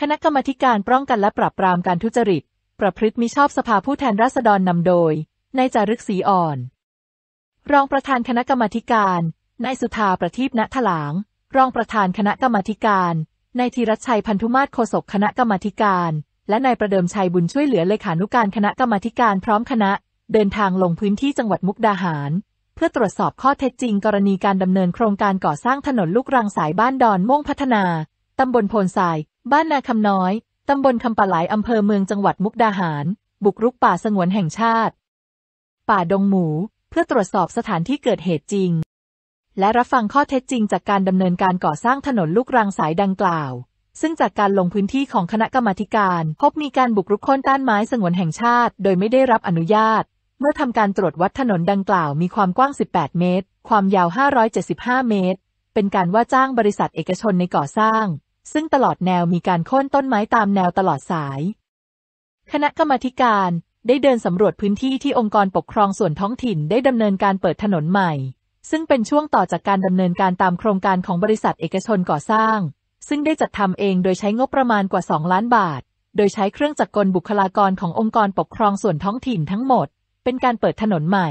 คณะกรรมการป้องกันและปราบปรามการทุจริต ประพฤติมิชอบสภาผู้แทนราษฎรนำโดย นายจารึกสีอ่อน รองประธานคณะกรรมการ นายสุธาประทีปณถลาง รองประธานคณะกรรมการ นายธีรชัยพันธุมาศโฆษกคณะกรรมการ และนายประเดิมชัยบุญช่วยเหลือเลขานุการคณะกรรมการพร้อมคณะ เดินทางลงพื้นที่จังหวัดมุกดาหาร เพื่อตรวจสอบข้อเท็จจริงกรณีการดำเนินโครงการก่อสร้างถนนลูกรังสายบ้านดอนม่วงพัฒนา ตำบลโพนทรายบ้านนาคำน้อย ตำบลคำปะไหลอำเภอเมืองจังหวัดมุกดาหาร บุกรุกป่าสงวนแห่งชาติ ป่าดงหมู เพื่อตรวจสอบสถานที่เกิดเหตุจริง และรับฟังข้อเท็จจริงจากการดำเนินการก่อสร้างถนนลูกรังสายดังกล่าว ซึ่งจากการลงพื้นที่ของคณะกรรมาการ พบมีการบุกรุกค้นต้านไม้สงวนแห่งชาติ โดยไม่ได้รับอนุญาต เมื่อทำการตรวจวัดถนนดังกล่าวมีความกว้าง 18 เมตร ความยาว 575 เมตร เป็นการว่าจ้างบริษัทเอกชนในก่อสร้างซึ่งตลอดแนวมีการโค่นต้นไม้ตามแนวตลอดสาย คณะกรรมการได้เดินสำรวจพื้นที่ที่องค์กรปกครองส่วนท้องถิ่นได้ดำเนินการเปิดถนนใหม่ ซึ่งเป็นช่วงต่อจากการดำเนินการตามโครงการของบริษัทเอกชนก่อสร้าง ซึ่งได้จัดทำเองโดยใช้งบประมาณกว่า 2 ล้านบาท โดยใช้เครื่องจักรกลบุคลากรขององค์กรปกครองส่วนท้องถิ่นทั้งหมด เป็นการเปิดถนนใหม่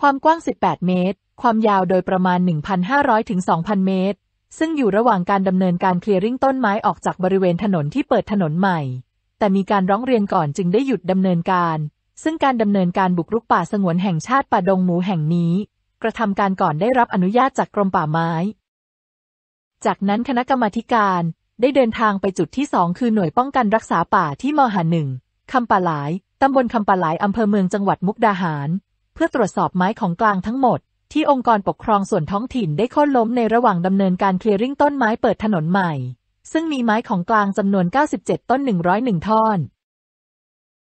ความกว้าง 18 เมตร ความยาวโดยประมาณ 1,500-2,000เมตรซึ่งอยู่ระหว่างการดำเนินการเคลียร์ริ่งต้นไม้ออกจากบริเวณถนนที่เปิดถนนใหม่ แต่มีการร้องเรียนก่อนจึงได้หยุดดำเนินการ ซึ่งการดำเนินการบุกรุกป่าสงวนแห่งชาติป่าดงหมูแห่งนี้ กระทำการก่อนได้รับอนุญาตจากกรมป่าไม้ จากนั้นคณะกรรมาการได้เดินทางไปจุดที่สองคือหน่วยป้องกันรักษาป่าที่มหาหนึ่งคำป่าหลาย ตำบลคำป่าหลายอำเภอเมืองจังหวัดมุกดาหาร เพื่อตรวจสอบไม้ของกลางทั้งหมดที่องค์กรปกครองส่วนท้องถิ่นได้ค้นล้มในระหว่างดำเนินการเคลียร์ริ่งต้นไม้เปิดถนนใหม่ ซึ่งมีไม้ของกลางจำนวน 97 ต้น 101 ท่อน